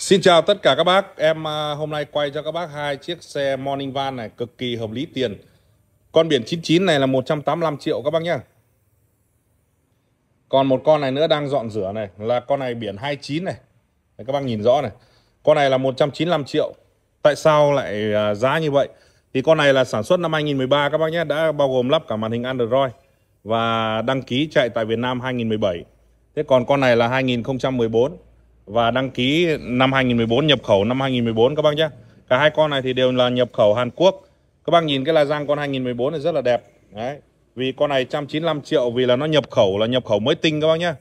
Xin chào tất cả các bác, em à, hôm nay quay cho các bác hai chiếc xe Morning Van này cực kỳ hợp lý tiền. Con biển 99 này là 185 triệu các bác nhá. Còn một con này nữa đang dọn rửa này là con này biển 29 này. Đấy, các bác nhìn rõ này. Con này là 195 triệu. Tại sao lại à, giá như vậy? Thì con này là sản xuất năm 2013 các bác nhé, đã bao gồm lắp cả màn hình Android và đăng ký chạy tại Việt Nam 2017. Thế còn con này là 2014 và đăng ký năm 2014 nhập khẩu năm 2014 các bác nhé cả hai con này thì đều là nhập khẩu Hàn Quốc các bác nhìn cái là răng con 2014 này rất là đẹp đấy vì con này 195 triệu vì là nó nhập khẩu là nhập khẩu mới tinh các bác nhé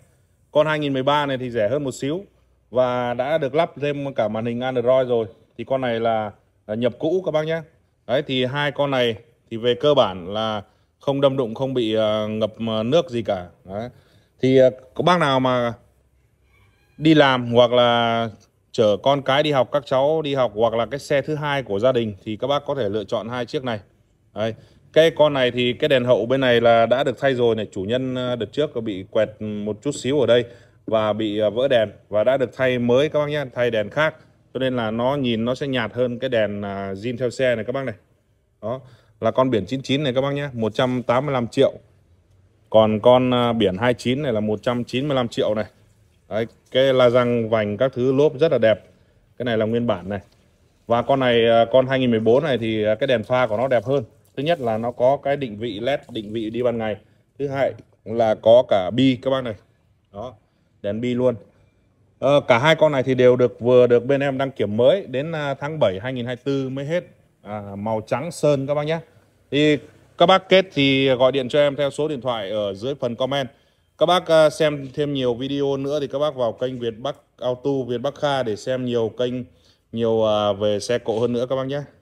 con 2013 này thì rẻ hơn một xíu và đã được lắp thêm cả màn hình Android rồi thì con này là, là nhập cũ các bác nhé đấy thì hai con này thì về cơ bản là không đâm đụng không bị ờ, ngập ờ, nước gì cả đấy. thì ờ, có bác nào mà đi làm hoặc là chở con cái đi học các cháu đi học hoặc là cái xe thứ hai của gia đình thì các bác có thể lựa chọn hai chiếc này Đấy. cái con này thì cái đèn hậu bên này là đã được thay rồi này chủ nhân ờ, đợt trước có bị quẹt một chút xíu ở đây và bị ờ, vỡ đèn và đã được thay mới các bác nhé thay đèn khác cho nên là nó nhìn nó sẽ nhạt hơn cái đèn à, zin theo xe này các bác này đó là con biển 99 này các bác nhé 185 triệu còn con à, biển 29 này là 195 triệu này Đấy, cái la răng vành các thứ lốp rất là đẹp cái này là nguyên bản này và con này à, con 2014 này thì à, cái đèn pha của nó đẹp hơn thứ nhất là nó có cái định vị led định vị đi ban ngày thứ hai là có cả bi các bác này đó đèn bi luôn à, cả hai con này thì đều được vừa được bên em đăng kiểm mới đến à, tháng 7 2024 mới hết à, màu trắng sơn các bác nhé thì các bác kết thì gọi điện cho em theo số điện thoại ở dưới phần comment các bác à, xem thêm nhiều video nữa thì các bác vào kênh Việt Bắc Auto Việt Bắc Kha để xem nhiều kênh nhiều à, về xe cộ hơn nữa các bác nhé.